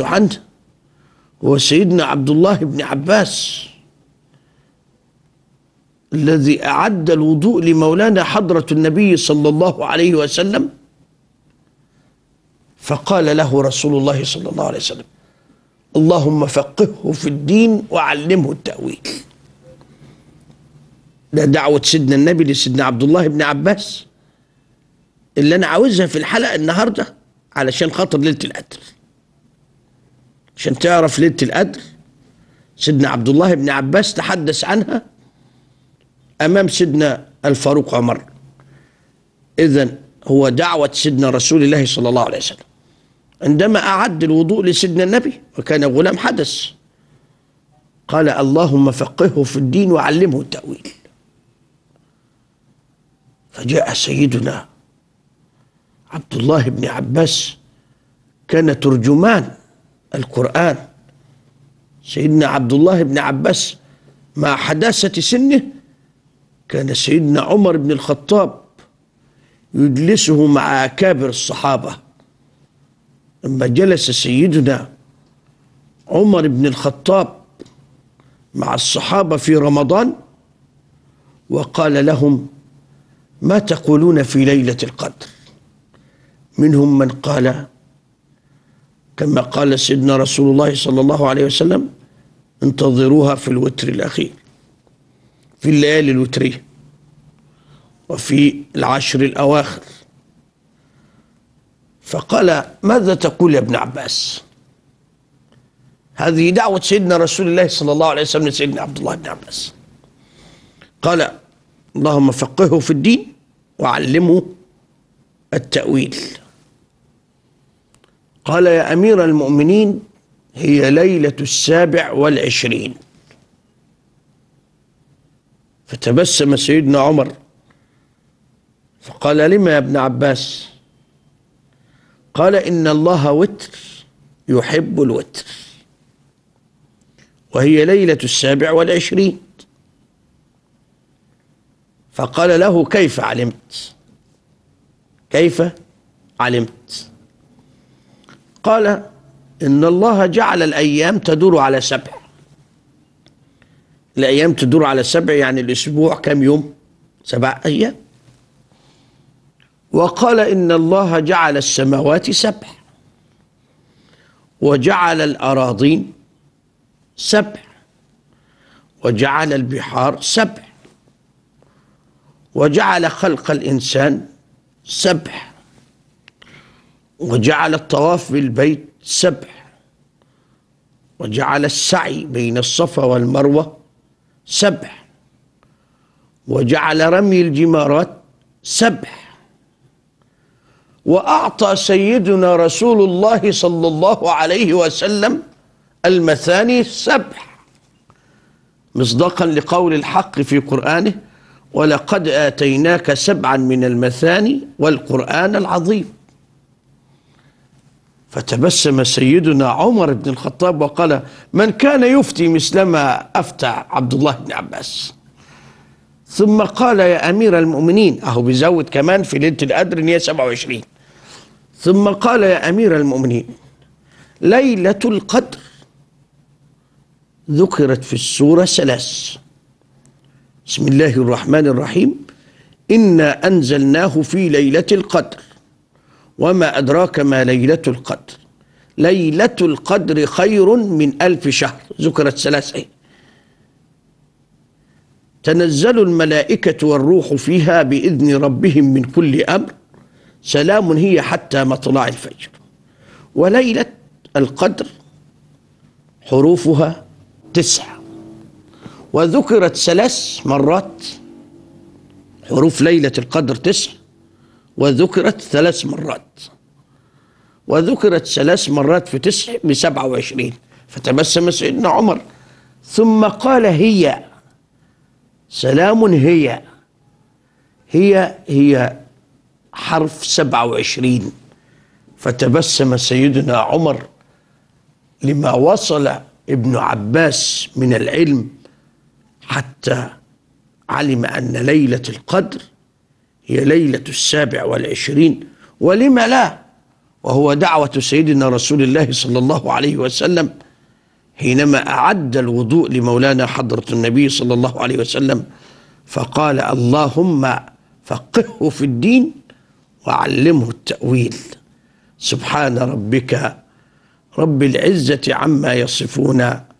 ينفص عنه هو سيدنا عبد الله بن عباس الذي أعد الوضوء لمولانا حضرة النبي صلى الله عليه وسلم فقال له رسول الله صلى الله عليه وسلم اللهم فقهه في الدين وعلمه التأويل ده دعوة سيدنا النبي لسيدنا عبد الله بن عباس اللي أنا عاوزها في الحلقة النهاردة علشان خاطر ليلة القدر عشان تعرف ليله القدر سيدنا عبد الله بن عباس تحدث عنها امام سيدنا الفاروق عمر اذا هو دعوه سيدنا رسول الله صلى الله عليه وسلم عندما اعد الوضوء لسيدنا النبي وكان غلام حدث قال اللهم فقهه في الدين وعلمه التاويل فجاء سيدنا عبد الله بن عباس كان ترجمان القرآن سيدنا عبد الله بن عباس مع حداثة سنه كان سيدنا عمر بن الخطاب يجلسه مع أكابر الصحابة لما جلس سيدنا عمر بن الخطاب مع الصحابة في رمضان وقال لهم ما تقولون في ليلة القدر منهم من قال كما قال سيدنا رسول الله صلى الله عليه وسلم انتظروها في الوتر الأخير في الليالي الوترية وفي العشر الأواخر فقال ماذا تقول يا ابن عباس هذه دعوة سيدنا رسول الله صلى الله عليه وسلم لسيدنا عبد الله بن عباس قال اللهم فقهه في الدين وعلمه التأويل قال يا أمير المؤمنين هي ليلة السابع والعشرين فتبسم سيدنا عمر فقال لما يا ابن عباس قال إن الله وتر يحب الوتر وهي ليلة السابع والعشرين فقال له كيف علمت كيف علمت قال إن الله جعل الأيام تدور على سبع الأيام تدور على سبع يعني الأسبوع كم يوم سبع أيام وقال إن الله جعل السماوات سبع وجعل الأراضين سبع وجعل البحار سبع وجعل خلق الإنسان سبح وجعل الطواف بالبيت سبح وجعل السعي بين الصفا والمروة سبح وجعل رمي الجمارات سبح وأعطى سيدنا رسول الله صلى الله عليه وسلم المثاني سبح مصداقا لقول الحق في قرآنه ولقد آتيناك سبعا من المثاني والقرآن العظيم فتبسم سيدنا عمر بن الخطاب وقال من كان يفتي مثلما أفتى عبد الله بن عباس ثم قال يا أمير المؤمنين أهو بيزود كمان في ليلة القدر إن هي 27 ثم قال يا أمير المؤمنين ليلة القدر ذكرت في السورة ثلاث بسم الله الرحمن الرحيم إنا أنزلناه في ليلة القدر وما أدراك ما ليلة القدر ليلة القدر خير من ألف شهر ذكرت ثلاث تنزل الملائكة والروح فيها بإذن ربهم من كل أمر سلام هي حتى مطلع الفجر وليلة القدر حروفها تسعة وذكرت ثلاث مرات حروف ليلة القدر تسع وذكرت ثلاث مرات وذكرت ثلاث مرات في تسع بسبعة وعشرين فتبسم سيدنا عمر ثم قال هي سلام هي هي هي حرف سبعة وعشرين فتبسم سيدنا عمر لما وصل ابن عباس من العلم حتى علم أن ليلة القدر هي ليلة السابع والعشرين ولم لا وهو دعوة سيدنا رسول الله صلى الله عليه وسلم حينما أعد الوضوء لمولانا حضرة النبي صلى الله عليه وسلم فقال اللهم فقهه في الدين وعلمه التأويل سبحان ربك رب العزة عما يصفون